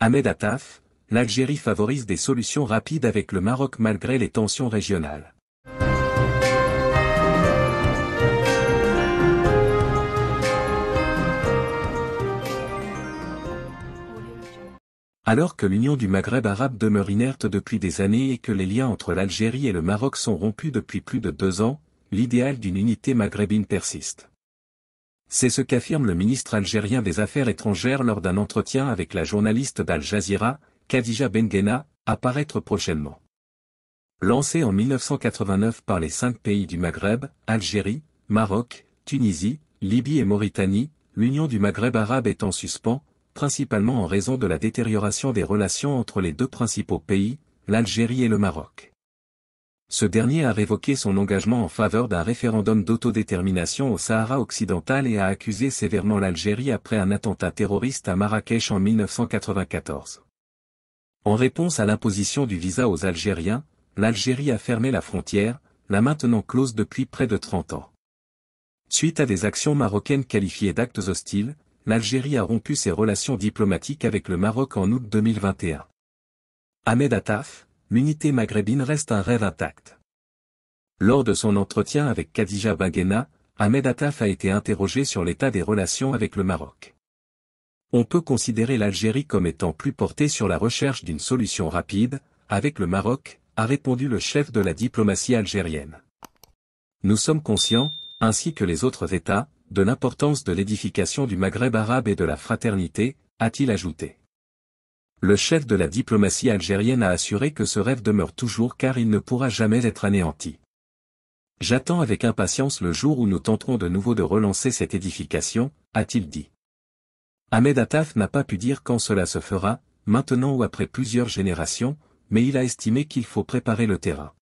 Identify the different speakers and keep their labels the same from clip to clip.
Speaker 1: Ahmed Attaf, l'Algérie favorise des solutions rapides avec le Maroc malgré les tensions régionales. Alors que l'union du Maghreb arabe demeure inerte depuis des années et que les liens entre l'Algérie et le Maroc sont rompus depuis plus de deux ans, l'idéal d'une unité maghrébine persiste. C'est ce qu'affirme le ministre algérien des Affaires étrangères lors d'un entretien avec la journaliste d'Al Jazeera, Khadija Benguena, à paraître prochainement. Lancé en 1989 par les cinq pays du Maghreb, Algérie, Maroc, Tunisie, Libye et Mauritanie, l'Union du Maghreb arabe est en suspens, principalement en raison de la détérioration des relations entre les deux principaux pays, l'Algérie et le Maroc ce dernier a révoqué son engagement en faveur d'un référendum d'autodétermination au Sahara occidental et a accusé sévèrement l'Algérie après un attentat terroriste à Marrakech en 1994. En réponse à l'imposition du visa aux Algériens, l'Algérie a fermé la frontière, la maintenant close depuis près de 30 ans. Suite à des actions marocaines qualifiées d'actes hostiles, l'Algérie a rompu ses relations diplomatiques avec le Maroc en août 2021. Ahmed Attaf, l'unité maghrébine reste un rêve intact. Lors de son entretien avec Khadija Baghena, Ahmed Attaf a été interrogé sur l'état des relations avec le Maroc. On peut considérer l'Algérie comme étant plus portée sur la recherche d'une solution rapide, avec le Maroc, a répondu le chef de la diplomatie algérienne. Nous sommes conscients, ainsi que les autres États, de l'importance de l'édification du Maghreb arabe et de la fraternité, a-t-il ajouté le chef de la diplomatie algérienne a assuré que ce rêve demeure toujours car il ne pourra jamais être anéanti. J'attends avec impatience le jour où nous tenterons de nouveau de relancer cette édification, a-t-il dit. Ahmed Attaf n'a pas pu dire quand cela se fera, maintenant ou après plusieurs générations, mais il a estimé qu'il faut préparer le terrain.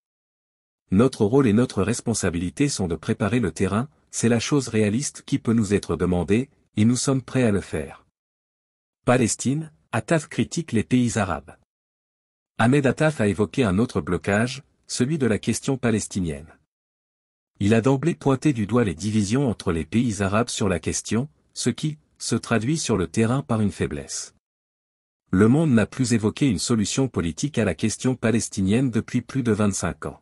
Speaker 1: Notre rôle et notre responsabilité sont de préparer le terrain, c'est la chose réaliste qui peut nous être demandée, et nous sommes prêts à le faire. Palestine, Ataf critique les pays arabes. Ahmed Ataf a évoqué un autre blocage, celui de la question palestinienne. Il a d'emblée pointé du doigt les divisions entre les pays arabes sur la question, ce qui, se traduit sur le terrain par une faiblesse. Le monde n'a plus évoqué une solution politique à la question palestinienne depuis plus de 25 ans.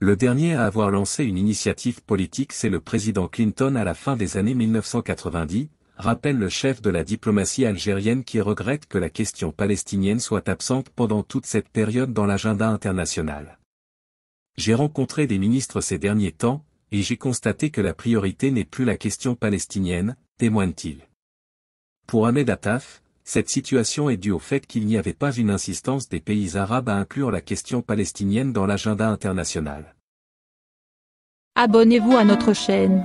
Speaker 1: Le dernier à avoir lancé une initiative politique c'est le président Clinton à la fin des années 1990, rappelle le chef de la diplomatie algérienne qui regrette que la question palestinienne soit absente pendant toute cette période dans l'agenda international. J'ai rencontré des ministres ces derniers temps, et j'ai constaté que la priorité n'est plus la question palestinienne, témoigne-t-il. Pour Ahmed Attaf, cette situation est due au fait qu'il n'y avait pas une insistance des pays arabes à inclure la question palestinienne dans l'agenda international. Abonnez-vous à notre chaîne.